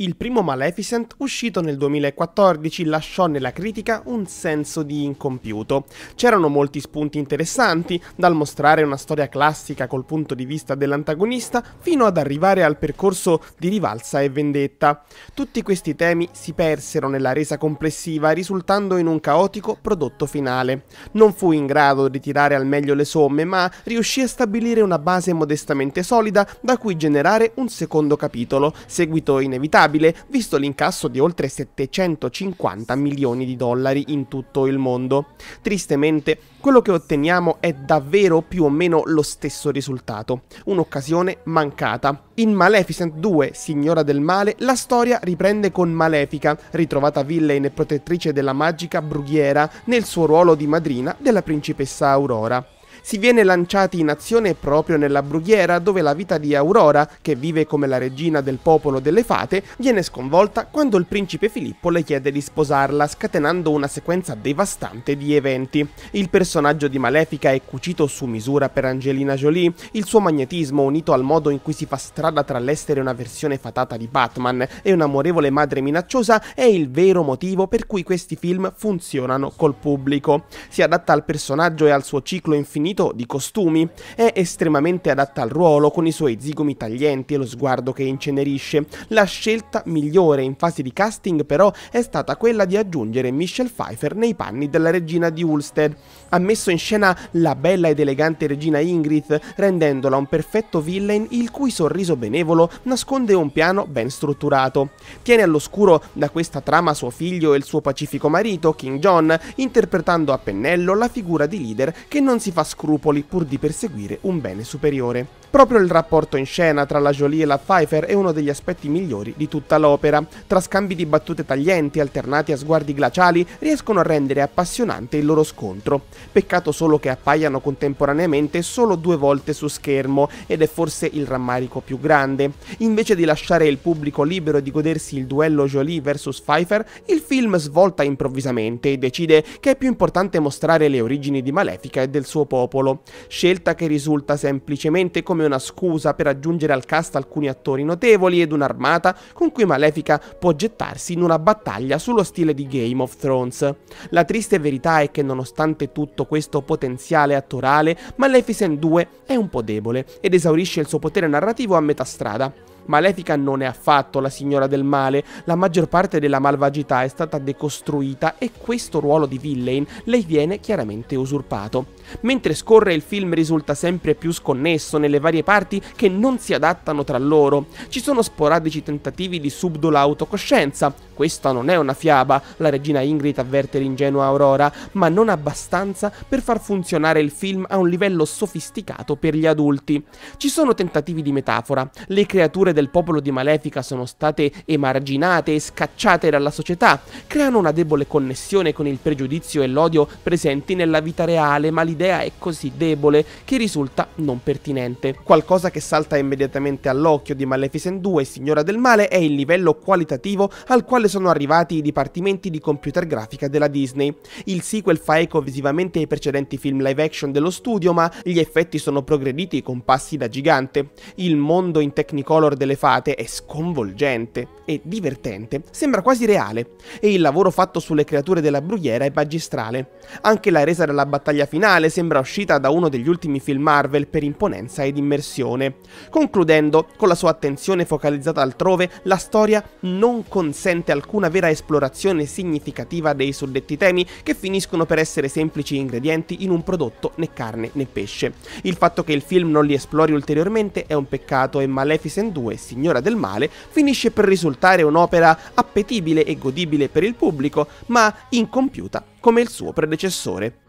Il primo Maleficent, uscito nel 2014, lasciò nella critica un senso di incompiuto. C'erano molti spunti interessanti, dal mostrare una storia classica col punto di vista dell'antagonista fino ad arrivare al percorso di rivalsa e vendetta. Tutti questi temi si persero nella resa complessiva, risultando in un caotico prodotto finale. Non fu in grado di tirare al meglio le somme, ma riuscì a stabilire una base modestamente solida da cui generare un secondo capitolo, seguito inevitabile impagabile visto l'incasso di oltre 750 milioni di dollari in tutto il mondo. Tristemente, quello che otteniamo è davvero più o meno lo stesso risultato, un'occasione mancata. In Maleficent 2, Signora del Male, la storia riprende con Malefica, ritrovata villain e protettrice della magica brughiera nel suo ruolo di madrina della principessa Aurora si viene lanciati in azione proprio nella brughiera dove la vita di Aurora, che vive come la regina del popolo delle fate, viene sconvolta quando il principe Filippo le chiede di sposarla, scatenando una sequenza devastante di eventi. Il personaggio di Malefica è cucito su misura per Angelina Jolie, il suo magnetismo unito al modo in cui si fa strada tra l'essere una versione fatata di Batman e un'amorevole madre minacciosa è il vero motivo per cui questi film funzionano col pubblico. Si adatta al personaggio e al suo ciclo infinito vestito di costumi. È estremamente adatta al ruolo, con i suoi zigomi taglienti e lo sguardo che incenerisce. La scelta migliore in fase di casting però è stata quella di aggiungere Michelle Pfeiffer nei panni della regina di Ulster. Ha messo in scena la bella ed elegante regina Ingrid, rendendola un perfetto villain il cui sorriso benevolo nasconde un piano ben strutturato. Tiene all'oscuro da questa trama suo figlio e il suo pacifico marito, King John, interpretando a pennello la figura di leader che non si fa scrupolare scrupoli pur di perseguire un bene superiore. Proprio il rapporto in scena tra la Jolie e la Pfeiffer è uno degli aspetti migliori di tutta l'opera. Tra scambi di battute taglienti alternati a sguardi glaciali riescono a rendere appassionante il loro scontro. Peccato solo che appaiano contemporaneamente solo due volte su schermo ed è forse il rammarico più grande. Invece di lasciare il pubblico libero di godersi il duello Jolie vs Pfeiffer, il film svolta improvvisamente e decide che è più importante mostrare le origini di Malefica e del suo popolo popolo, scelta che risulta semplicemente come una scusa per aggiungere al cast alcuni attori notevoli ed un'armata con cui Malefica può gettarsi in una battaglia sullo stile di Game of Thrones. La triste verità è che nonostante tutto questo potenziale attorale, Maleficent 2 è un po' debole ed esaurisce il suo potere narrativo a metà strada. Malefica non è affatto la signora del male, la maggior parte della malvagità è stata decostruita e questo ruolo di villain le viene chiaramente usurpato. Mentre scorre il film risulta sempre più sconnesso nelle varie parti che non si adattano tra loro. Ci sono sporadici tentativi di subdola autocoscienza. Questa non è una fiaba, la regina Ingrid avverte l'ingenua Aurora, ma non abbastanza per far funzionare il film a un livello sofisticato per gli adulti. Ci sono tentativi di metafora. Le creature del popolo di Malefica sono state emarginate e scacciate dalla società, creano una debole connessione con il pregiudizio e l'odio presenti nella vita reale ma li l'idea è così debole che risulta non pertinente. Qualcosa che salta immediatamente all'occhio di Maleficent 2 e Signora del Male è il livello qualitativo al quale sono arrivati i dipartimenti di computer grafica della Disney. Il sequel fa eco visivamente ai precedenti film live action dello studio, ma gli effetti sono progrediti con passi da gigante. Il mondo in Technicolor delle fate è sconvolgente e divertente, sembra quasi reale, e il lavoro fatto sulle creature della brughiera è magistrale. Anche la resa della battaglia finale Marvel sembra uscita da uno degli ultimi film Marvel per imponenza ed immersione. Concludendo, con la sua attenzione focalizzata altrove, la storia non consente alcuna vera esplorazione significativa dei suddetti temi che finiscono per essere semplici ingredienti in un prodotto né carne né pesce. Il fatto che il film non li esplori ulteriormente è un peccato e Maleficent 2, Signora del Male, finisce per risultare un'opera appetibile e godibile per il pubblico, ma incompiuta come il suo predecessore.